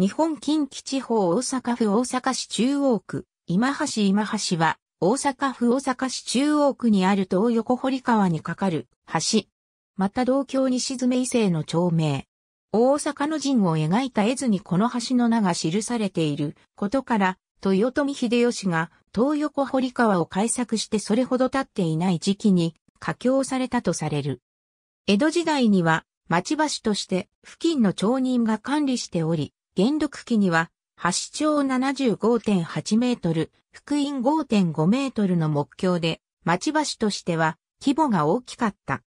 日本近畿地方大阪府大阪市中央区、今橋今橋は、大阪府大阪市中央区にある東横堀川に架かる橋。また同郷に沈め伊勢の町名。大阪の陣を描いた絵図にこの橋の名が記されていることから、豊臣秀吉が東横堀川を開削してそれほど経っていない時期に架橋されたとされる。江戸時代には町橋として付近の町人が管理しており、元禄期には、橋長75.8メートル、福音5.5メートルの目標で、町橋としては規模が大きかった。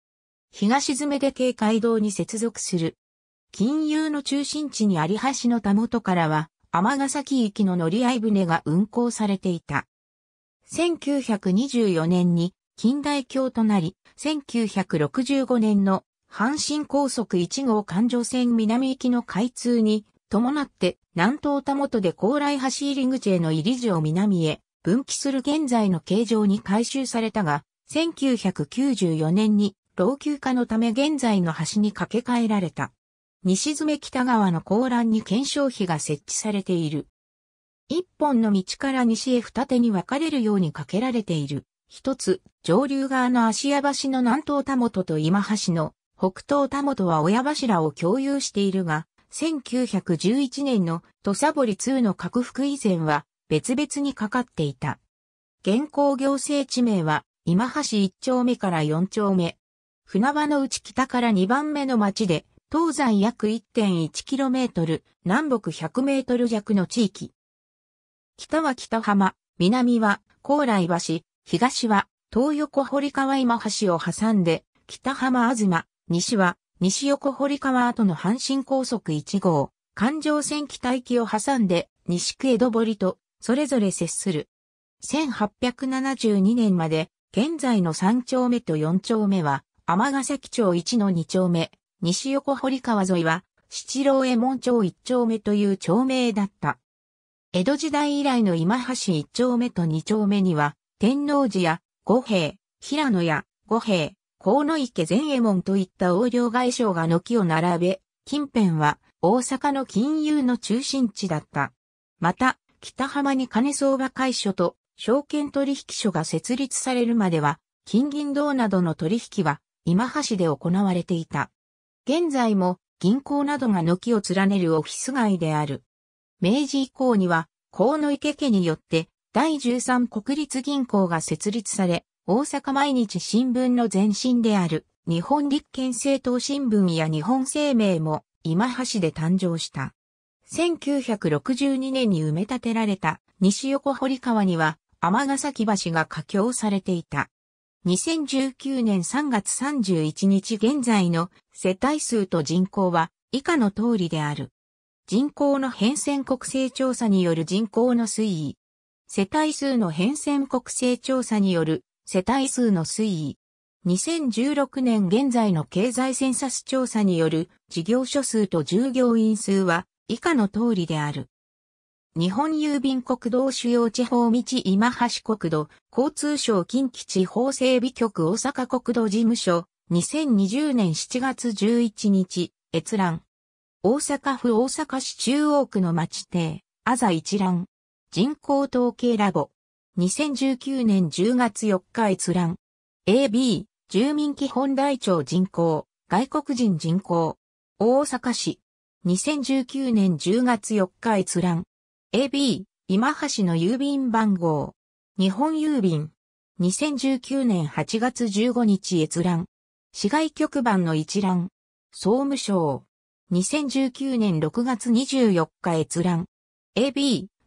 東詰めで警戒道に接続する。金融の中心地にあり橋のたもとからは、ヶ崎行きの乗り合い船が運航されていた。1924年に近代橋となり、1965年の阪神高速1号環状線南行きの開通に伴って南東田元で高麗橋入り口への入り地を南へ分岐する現在の形状に改修されたが、1994年に老朽化のため現在の橋に架け替えられた。西爪北側の高欄に検証碑が設置されている。一本の道から西へ二手に分かれるように架けられている。一つ、上流側の芦屋橋の南東田元と今橋の北東田元は親柱を共有しているが、1911年の土佐堀2の拡幅以前は別々にかかっていた。現行行政地名は今橋1丁目から4丁目。船場の内北から2番目の町で、東西約 1.1km、南北 100m 弱の地域。北は北浜、南は高麗橋、東は東横堀川今橋を挟んで、北浜東、西は西横堀川跡の阪神高速1号、環状線北行きを挟んで、西区江戸堀と、それぞれ接する。1872年まで、現在の3丁目と4丁目は、天ヶ崎町1の2丁目、西横堀川沿いは、七郎江衛門町1丁目という町名だった。江戸時代以来の今橋1丁目と2丁目には、天王寺や五平、平野や、五平、河野池前衛門といった横領外省が軒を並べ、近辺は大阪の金融の中心地だった。また、北浜に金相場会所と証券取引所が設立されるまでは、金銀銅などの取引は今橋で行われていた。現在も銀行などが軒を連ねるオフィス街である。明治以降には、河野池家によって第13国立銀行が設立され、大阪毎日新聞の前身である日本立憲政党新聞や日本生命も今橋で誕生した。1962年に埋め立てられた西横堀川には天崎橋が架橋されていた。2019年3月31日現在の世帯数と人口は以下の通りである。人口の変遷国勢調査による人口の推移。世帯数の変遷国勢調査による世帯数の推移。2016年現在の経済センサス調査による事業所数と従業員数は以下の通りである。日本郵便国道主要地方道今橋国土、交通省近畿地方整備局大阪国土事務所、2020年7月11日、閲覧。大阪府大阪市中央区の町邸、あざ一覧。人口統計ラボ。2019年10月4日閲覧。AB、住民基本台帳人口、外国人人口。大阪市。2019年10月4日閲覧。AB、今橋の郵便番号。日本郵便。2019年8月15日閲覧。市外局番の一覧。総務省。2019年6月24日閲覧。AB、